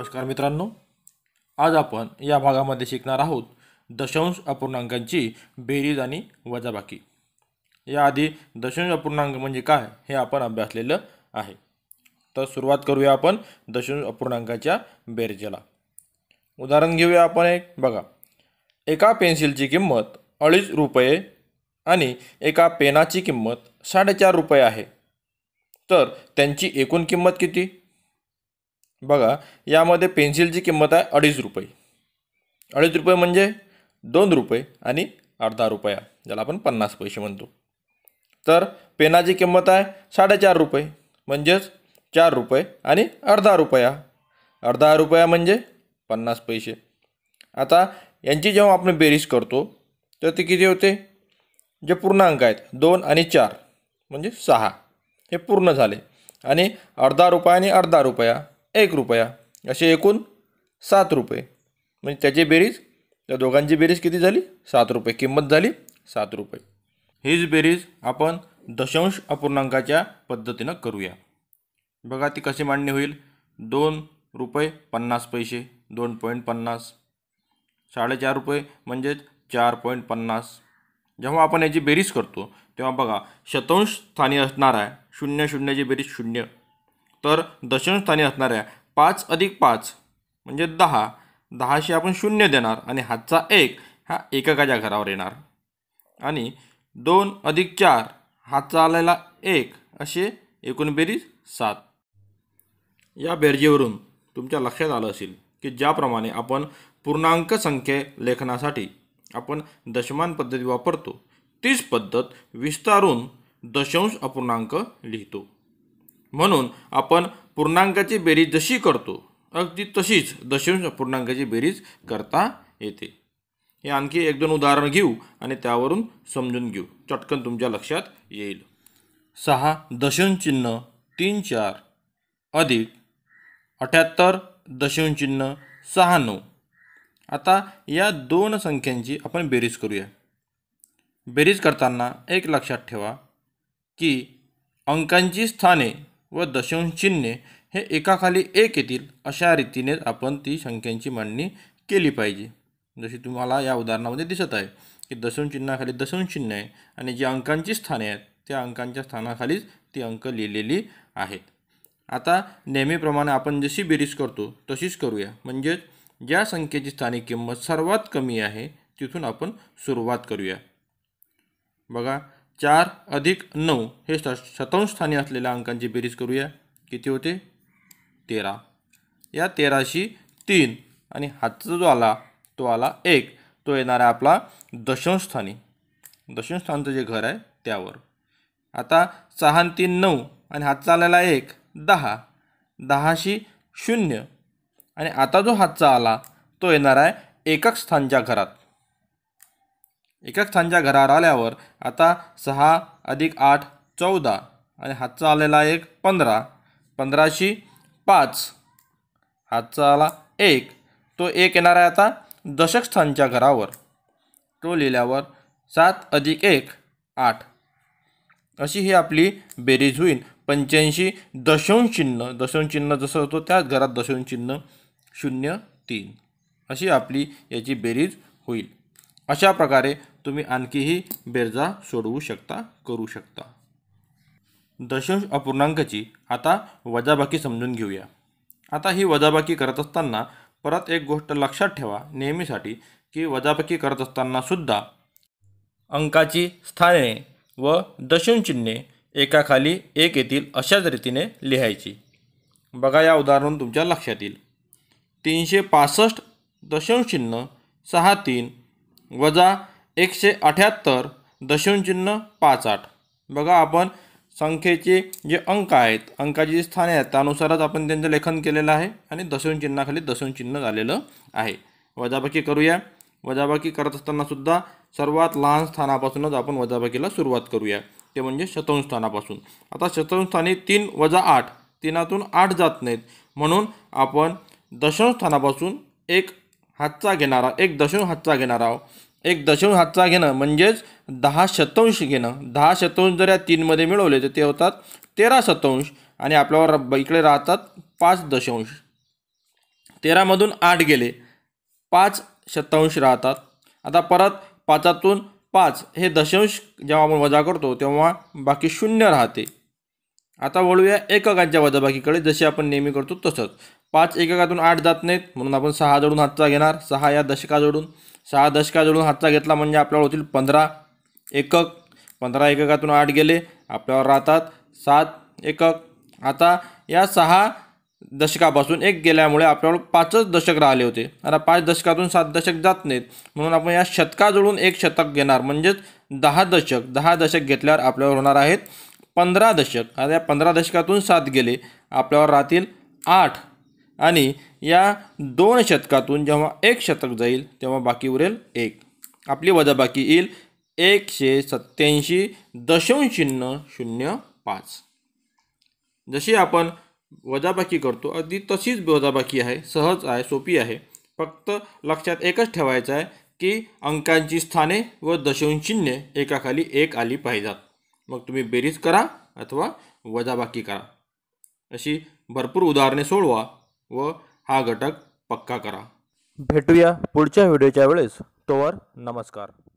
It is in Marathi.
नमस्कार मित्रांनो आज आपण या भागामध्ये शिकणार आहोत दशांश अपूर्णांकांची बेरीज आणि वजाबाकी याआधी दशांश अपूर्णांक म्हणजे काय हे आपण अभ्यासलेलं आहे तर सुरुवात करूया आपण दशांश अपूर्णांकाच्या बेरजेला उदाहरण घेऊया आपण एक बघा एका पेन्सिलची किंमत अडीच रुपये आणि एका पेनाची किंमत साडेचार रुपये आहे तर त्यांची एकूण किंमत किती बघा यामध्ये पेन्सिलची किंमत आहे अडीच रुपये अडीच रुपये म्हणजे दोन रुपये आणि अर्धा रुपया ज्याला आपण पन्नास पैसे म्हणतो तर पेनाची किंमत आहे साडेचार रुपये म्हणजेच चार रुपये आणि अर्धा रुपया अर्धा रुपया म्हणजे पन्नास पैसे आता यांची जेव्हा आपण बेरीज करतो तर ते किती होते जे पूर्णांक आहेत दोन आणि चार म्हणजे सहा हे पूर्ण झाले आणि अर्धा रुपया आणि अर्धा रुपया एक रुपया असे एकूण सात रुपये म्हणजे त्याची बेरीज त्या दोघांची बेरीज किती झाली सात रुपये किंमत झाली सात रुपये हीच बेरीज आपण दशांश अपूर्णांकाच्या पद्धतीनं करूया बघा ती कशी मांडणी होईल दोन रुपये पन्नास पैसे दोन पॉईंट पन्नास साडेचार रुपये म्हणजेच चार पॉईंट पन्नास जेव्हा आपण याची बेरीज करतो तेव्हा बघा शतांश स्थानी असणार आहे शून्य शून्याची बेरीज शून्य तर दशमस्थानी असणाऱ्या पाच अधिक पाच म्हणजे दहा दहाशी आपण शून्य देणार आणि हातचा एक हा एककाच्या घरावर येणार आणि दोन अधिक चार हातचा आलेला एक असे बेरीज सात या बेरजेवरून तुमच्या लक्षात आलं असेल की ज्याप्रमाणे आपण पूर्णांक संख्ये लेखनासाठी आपण दशमान पद्धती वापरतो तीच पद्धत विस्तारून दशांश अपूर्णांक लिहितो म्हणून आपण पूर्णांकाची बेरीज जशी करतो अगदी तशीच दशांश पूर्णांकाची बेरीज करता येते हे आणखी एक दोन उदाहरण घेऊ आणि त्यावरून समजून घेऊ चटकन तुमच्या लक्षात येईल सहा चिन्ह तीन चार अधिक अठ्याहत्तर चिन्ह सहा नऊ आता या दोन संख्यांची आपण बेरीज करूया बेरीज करताना एक लक्षात ठेवा की अंकांची स्थाने व दशांश चिन्हे हे एकाखाली एक येतील अशा रीतीने आपण ती संख्यांची मांडणी केली पाहिजे जशी तुम्हाला या उदाहरणामध्ये दिसत आहे की दशांश चिन्हाखाली दशांश चिन्ह आहे आणि जी अंकांची स्थाने आहेत त्या अंकांच्या स्थानाखालीच ती अंक लिहिलेली आहेत आता नेहमीप्रमाणे आपण जशी बेरीज करतो तशीच करूया म्हणजेच ज्या संख्येची स्थानिक किंमत सर्वात कमी आहे तिथून आपण सुरुवात करूया बघा चार अधिक नऊ हे शतांश स्थानी असलेल्या अंकांची बेरीज करूया किती होते तेरा या तेराशी तीन आणि हातचा जो आला तो आला एक तो येणार आहे आपला दशांशस्थानी दशांशस्थानचं जे घर आहे त्यावर आता सहा तीन नऊ आणि हातचा आलेला एक दहा दहाशी शून्य आणि आता जो हातचा आला तो येणार आहे एकक स्थानच्या घरात एका स्थानच्या घरावर आल्यावर आता सहा अधिक आठ चौदा आणि हातचा आलेला एक पंधरा पंधराशी पाच हातचा आला एक तो एक येणार आहे आता दशक स्थानच्या घरावर तो लिहिल्यावर सात अधिक एक आठ अशी ही आपली बेरीज होईल पंच्याऐंशी दशौं चिन्ह दशांश चिन्ह जसं होतो त्याच घरात दशांश चिन्ह शून्य तीन अशी आपली याची बेरीज होईल अशा प्रकारे तुम्ही आणखीही बेरजा सोडवू शकता करू शकता दशांश अपूर्णांकाची आता वजाबाकी समजून घेऊया आता ही वजाबाकी करत असताना परत एक गोष्ट लक्षात ठेवा नेहमीसाठी की वजाबाकी करत असताना सुद्धा अंकाची स्थाने व चिन्हे एकाखाली एक येतील अशाच रीतीने लिहायची बघा या उदाहरण तुमच्या लक्षात येईल तीनशे पासष्ट दशांश चिन्ह सहा तीन वजा एकशे अठ्याहत्तर दशमचिन्ह पाच आठ बघा आपण संख्येचे जे अंक आहेत अंकाची जी स्थाने आहेत त्यानुसारच आपण त्यांचं लेखन केलेलं आहे आणि दशमचिन्हाखाली दशमचिन्ह झालेलं आहे वजाबाकी करूया वजाबाकी करत असताना सुद्धा सर्वात लहान स्थानापासूनच आपण वजाबाकीला सुरुवात करूया ते म्हणजे शतवंश स्थानापासून आता शतवंश स्थानी तीन वजा आठ तीनातून आठ जात नाहीत म्हणून आपण दशम स्थानापासून एक हातचा घेणार आहोत एक दशम हातचा घेणार आहोत एक दशांश हातचा घेणं म्हणजेच दहा शतांश घेणं दहा शतांश जर या तीनमध्ये मिळवले तर ते होतात तेरा शतांश आणि आपल्यावर इकडे राहतात पाच दशांश तेरामधून आठ गेले पाच शतांश राहतात आता परत पाचातून पाच हे दशांश जेव्हा आपण वजा करतो तेव्हा बाकी शून्य राहते आता वळूया एककांच्या वजाबाकीकडे जसे आपण नेहमी करतो तसंच पाच एककातून आठ जात नाहीत म्हणून आपण सहा जोडून हातचा घेणार सहा या दशका सहा दशका जोडून हातचा घेतला म्हणजे आपल्यावर होतील पंधरा एकक पंधरा एककातून आठ गेले आपल्यावर राहतात सात एकक आता या सहा दशकापासून एक गेल्यामुळे आपल्यावर पाचच दशक राहिले होते आता पाच दशकातून सात दशक जात नाहीत म्हणून आपण या शतकाजवळून एक शतक घेणार म्हणजेच दहा दशक दहा दशक घेतल्यावर आपल्यावर होणार आहेत पंधरा दशक आता या पंधरा दशकातून सात गेले आपल्यावर राहतील आठ आणि या दोन शतकातून जेव्हा एक शतक जाईल तेव्हा बाकी उरेल एक आपली वजाबाकी येईल एकशे सत्त्याऐंशी दशांशिन्न शून्य पाच जशी आपण वजाबाकी करतो अगदी तशीच वजाबाकी आहे सहज आहे सोपी आहे फक्त लक्षात एकच ठेवायचं आहे की अंकांची स्थाने व दशांशिन्य एकाखाली एक आली पाहिजात मग तुम्ही बेरीज करा अथवा वजाबाकी करा अशी भरपूर उदाहरणे सोडवा व हा घटक पक्का करा भेटूया पुढच्या व्हिडिओच्या वेळेस तोवर नमस्कार